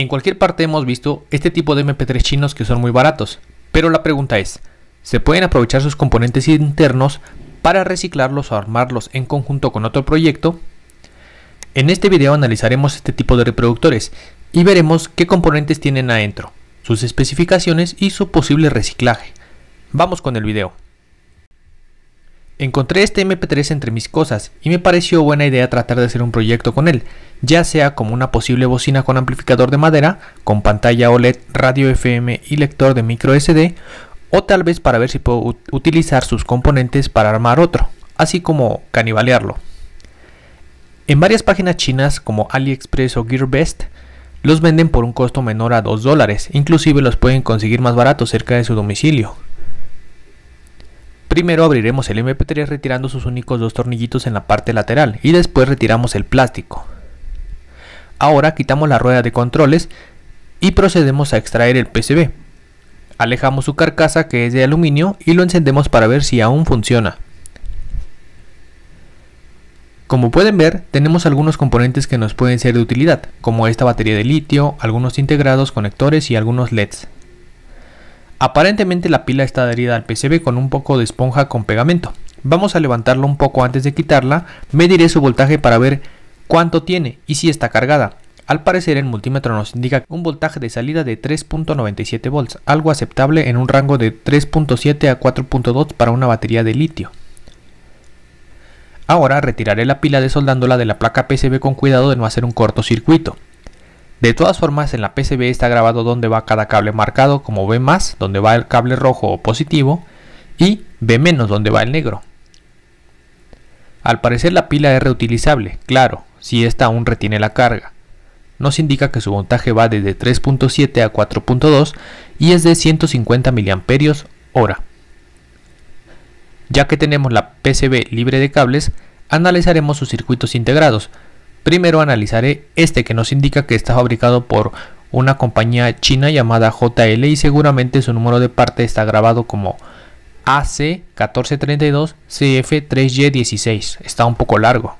En cualquier parte hemos visto este tipo de MP3 chinos que son muy baratos, pero la pregunta es, ¿se pueden aprovechar sus componentes internos para reciclarlos o armarlos en conjunto con otro proyecto? En este video analizaremos este tipo de reproductores y veremos qué componentes tienen adentro, sus especificaciones y su posible reciclaje. Vamos con el video. Encontré este MP3 entre mis cosas y me pareció buena idea tratar de hacer un proyecto con él, ya sea como una posible bocina con amplificador de madera, con pantalla OLED, radio FM y lector de micro SD, o tal vez para ver si puedo utilizar sus componentes para armar otro, así como canibalearlo. En varias páginas chinas como AliExpress o GearBest, los venden por un costo menor a 2 dólares, inclusive los pueden conseguir más baratos cerca de su domicilio. Primero abriremos el MP3 retirando sus únicos dos tornillitos en la parte lateral y después retiramos el plástico. Ahora quitamos la rueda de controles y procedemos a extraer el PCB. Alejamos su carcasa que es de aluminio y lo encendemos para ver si aún funciona. Como pueden ver, tenemos algunos componentes que nos pueden ser de utilidad, como esta batería de litio, algunos integrados, conectores y algunos LEDs. Aparentemente la pila está adherida al PCB con un poco de esponja con pegamento. Vamos a levantarlo un poco antes de quitarla, mediré su voltaje para ver cuánto tiene y si está cargada. Al parecer el multímetro nos indica un voltaje de salida de 3.97 volts, algo aceptable en un rango de 3.7 a 4.2 para una batería de litio. Ahora retiraré la pila desoldándola de la placa PCB con cuidado de no hacer un cortocircuito. De todas formas, en la PCB está grabado dónde va cada cable marcado, como B más, donde va el cable rojo o positivo, y B donde va el negro. Al parecer la pila es reutilizable, claro, si ésta aún retiene la carga. Nos indica que su montaje va desde 3.7 a 4.2 y es de 150 mAh. Ya que tenemos la PCB libre de cables, analizaremos sus circuitos integrados, Primero analizaré este que nos indica que está fabricado por una compañía china llamada JL y seguramente su número de parte está grabado como AC1432CF3Y16. Está un poco largo.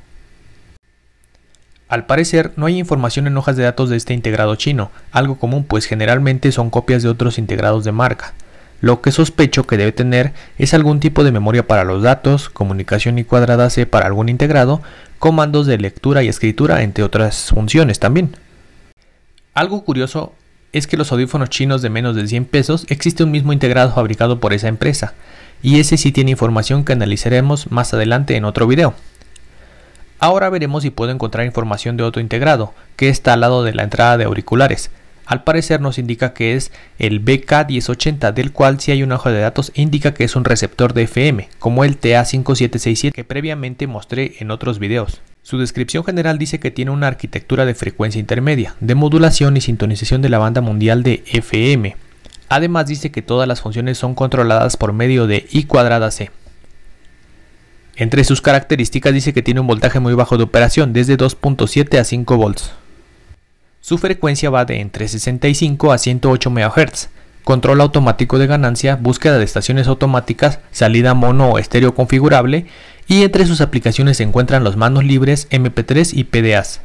Al parecer no hay información en hojas de datos de este integrado chino, algo común pues generalmente son copias de otros integrados de marca. Lo que sospecho que debe tener es algún tipo de memoria para los datos, comunicación y cuadrada C para algún integrado, comandos de lectura y escritura, entre otras funciones también. Algo curioso es que los audífonos chinos de menos de 100 pesos existe un mismo integrado fabricado por esa empresa, y ese sí tiene información que analizaremos más adelante en otro video. Ahora veremos si puedo encontrar información de otro integrado, que está al lado de la entrada de auriculares, al parecer nos indica que es el BK1080, del cual si hay una hoja de datos indica que es un receptor de FM, como el TA5767 que previamente mostré en otros videos. Su descripción general dice que tiene una arquitectura de frecuencia intermedia, de modulación y sintonización de la banda mundial de FM. Además dice que todas las funciones son controladas por medio de I cuadrada C. Entre sus características dice que tiene un voltaje muy bajo de operación, desde 2.7 a 5 volts. Su frecuencia va de entre 65 a 108 MHz. Control automático de ganancia, búsqueda de estaciones automáticas, salida mono o estéreo configurable y entre sus aplicaciones se encuentran los manos libres, MP3 y PDAs.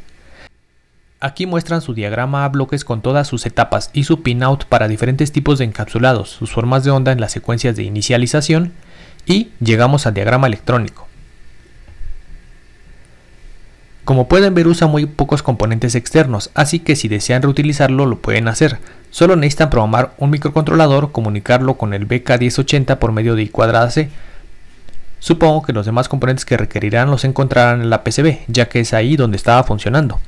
Aquí muestran su diagrama a bloques con todas sus etapas y su pinout para diferentes tipos de encapsulados, sus formas de onda en las secuencias de inicialización y llegamos al diagrama electrónico. Como pueden ver usa muy pocos componentes externos, así que si desean reutilizarlo lo pueden hacer. Solo necesitan programar un microcontrolador, comunicarlo con el BK1080 por medio de I C. Supongo que los demás componentes que requerirán los encontrarán en la PCB, ya que es ahí donde estaba funcionando.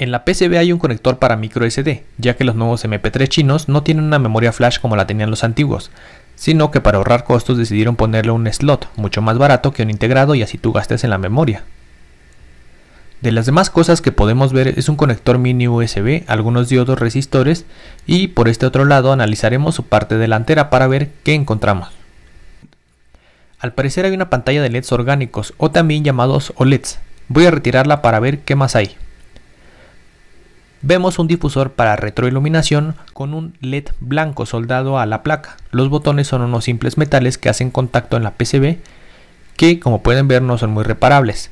En la PCB hay un conector para microSD, ya que los nuevos MP3 chinos no tienen una memoria flash como la tenían los antiguos, sino que para ahorrar costos decidieron ponerle un slot, mucho más barato que un integrado y así tú gastes en la memoria. De las demás cosas que podemos ver es un conector mini USB, algunos diodos resistores y por este otro lado analizaremos su parte delantera para ver qué encontramos. Al parecer hay una pantalla de LEDs orgánicos o también llamados OLEDs. Voy a retirarla para ver qué más hay. Vemos un difusor para retroiluminación con un LED blanco soldado a la placa. Los botones son unos simples metales que hacen contacto en la PCB que como pueden ver no son muy reparables.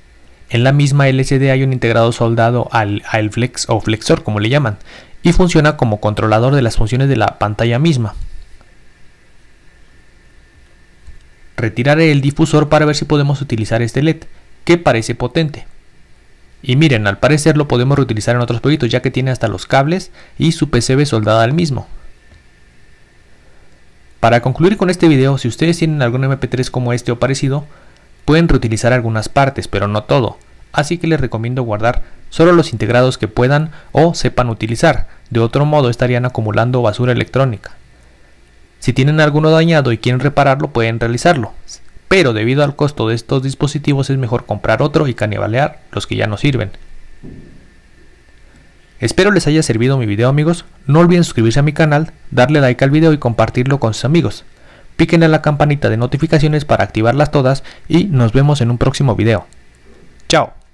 En la misma LCD hay un integrado soldado al, flex o flexor, como le llaman, y funciona como controlador de las funciones de la pantalla misma. Retiraré el difusor para ver si podemos utilizar este LED, que parece potente. Y miren, al parecer lo podemos reutilizar en otros proyectos ya que tiene hasta los cables y su PCB soldada al mismo. Para concluir con este video, si ustedes tienen algún MP3 como este o parecido, Pueden reutilizar algunas partes, pero no todo, así que les recomiendo guardar solo los integrados que puedan o sepan utilizar, de otro modo estarían acumulando basura electrónica. Si tienen alguno dañado y quieren repararlo, pueden realizarlo, pero debido al costo de estos dispositivos es mejor comprar otro y canibalear los que ya no sirven. Espero les haya servido mi video amigos, no olviden suscribirse a mi canal, darle like al video y compartirlo con sus amigos piquen a la campanita de notificaciones para activarlas todas y nos vemos en un próximo video. ¡Chao!